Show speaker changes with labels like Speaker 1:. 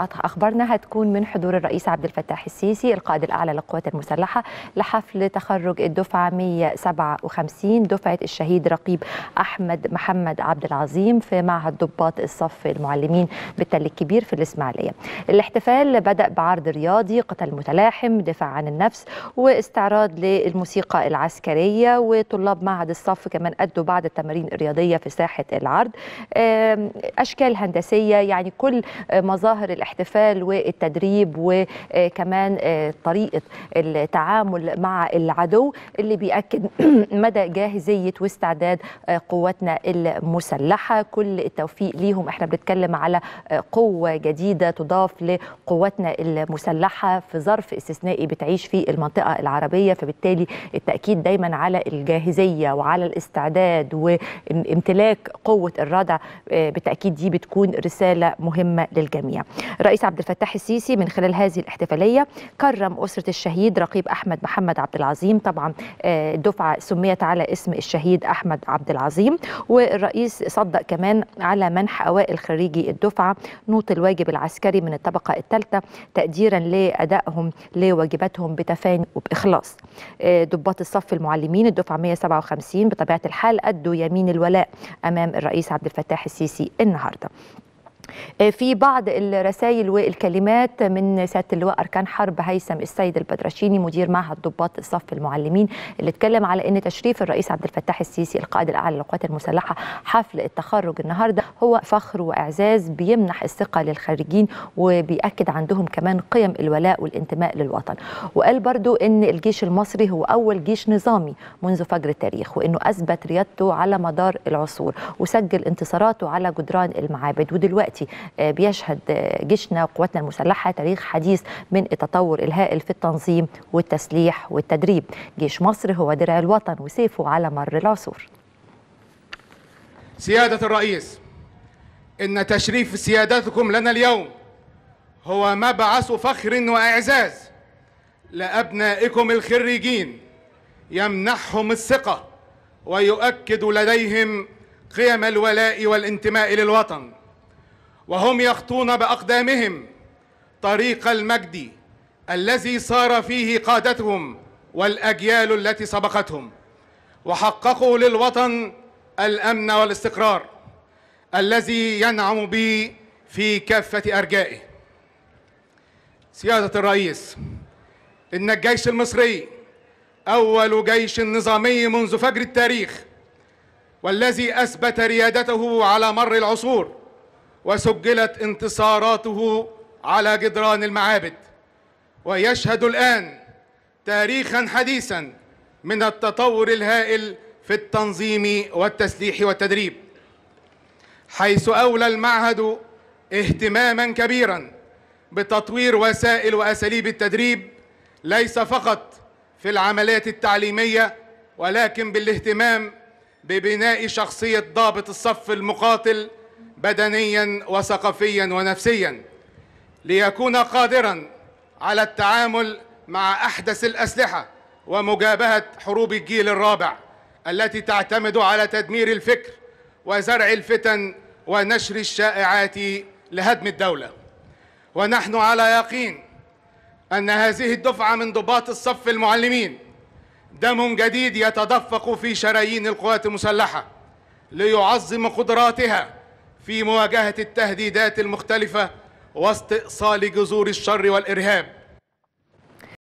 Speaker 1: أخبرنا هتكون من حضور الرئيس عبد الفتاح السيسي القائد الأعلى للقوات المسلحة لحفل تخرج الدفعة 157 دفعة الشهيد رقيب أحمد محمد عبد العظيم في معهد ضباط الصف المعلمين بالتل الكبير في الإسماعيلية الاحتفال بدأ بعرض رياضي قتال متلاحم دفاع عن النفس واستعراض للموسيقى العسكرية وطلاب معهد الصف كمان أدوا بعض التمارين الرياضية في ساحة العرض أشكال هندسية يعني كل مظاهر الاحتفال والتدريب وكمان آه، طريقه التعامل مع العدو اللي بيأكد مدى جاهزيه واستعداد آه، قواتنا المسلحه كل التوفيق ليهم احنا بنتكلم على آه، قوه جديده تضاف لقواتنا المسلحه في ظرف استثنائي بتعيش في المنطقه العربيه فبالتالي التاكيد دايما على الجاهزيه وعلى الاستعداد وامتلاك قوه الردع بالتاكيد دي بتكون رساله مهمه للجميع الرئيس عبد الفتاح السيسي من خلال هذه الاحتفاليه كرم اسره الشهيد رقيب احمد محمد عبد العظيم طبعا الدفعه آه، سميت على اسم الشهيد احمد عبد العظيم والرئيس صدق كمان على منح اوائل خريجي الدفعه نوط الواجب العسكري من الطبقه الثالثه تقديرا لادائهم لواجباتهم بتفاني وباخلاص آه، ضباط الصف المعلمين الدفعه 157 بطبيعه الحال ادوا يمين الولاء امام الرئيس عبد الفتاح السيسي النهارده آه، في بعض الرسائل والكلمات من سياده اللواء اركان حرب هيثم السيد البدرشيني مدير معهد ضباط الصف المعلمين اللي اتكلم على ان تشريف الرئيس عبد الفتاح السيسي القائد الاعلى للقوات المسلحه حفل التخرج النهارده هو فخر واعزاز بيمنح الثقه للخريجين وبياكد عندهم كمان قيم الولاء والانتماء للوطن وقال برضو ان الجيش المصري هو اول جيش نظامي منذ فجر التاريخ وانه اثبت ريادته على مدار العصور وسجل انتصاراته على جدران المعابد ودلوقتي دلوقتي آه، بيشهد آه، جيشنا وقواتنا المسلحه تاريخ حديث من التطور الهائل في التنظيم والتسليح والتدريب جيش مصر هو درع الوطن وسيفه على مر العصور
Speaker 2: سياده الرئيس ان تشريف سيادتكم لنا اليوم هو مبعث فخر واعزاز لابنائكم الخريجين يمنحهم الثقه ويؤكد لديهم قيم الولاء والانتماء للوطن وهم يخطون باقدامهم طريق المجد الذي سار فيه قادتهم والاجيال التي سبقتهم وحققوا للوطن الامن والاستقرار الذي ينعم به في كافه ارجائه سياده الرئيس ان الجيش المصري اول جيش نظامي منذ فجر التاريخ والذي اثبت ريادته على مر العصور وسجلت انتصاراته على جدران المعابد ويشهد الآن تاريخا حديثا من التطور الهائل في التنظيم والتسليح والتدريب حيث أولى المعهد اهتماما كبيرا بتطوير وسائل وأساليب التدريب ليس فقط في العمليات التعليمية ولكن بالاهتمام ببناء شخصية ضابط الصف المقاتل بدنيا وثقافيا ونفسيا ليكون قادرا على التعامل مع أحدث الأسلحة ومجابهة حروب الجيل الرابع التي تعتمد على تدمير الفكر وزرع الفتن ونشر الشائعات لهدم الدولة ونحن على يقين أن هذه الدفعة من ضباط الصف المعلمين دم جديد يتدفق في شرايين القوات المسلحة ليعظم قدراتها في مواجهة التهديدات المختلفة واستئصال جذور الشر والإرهاب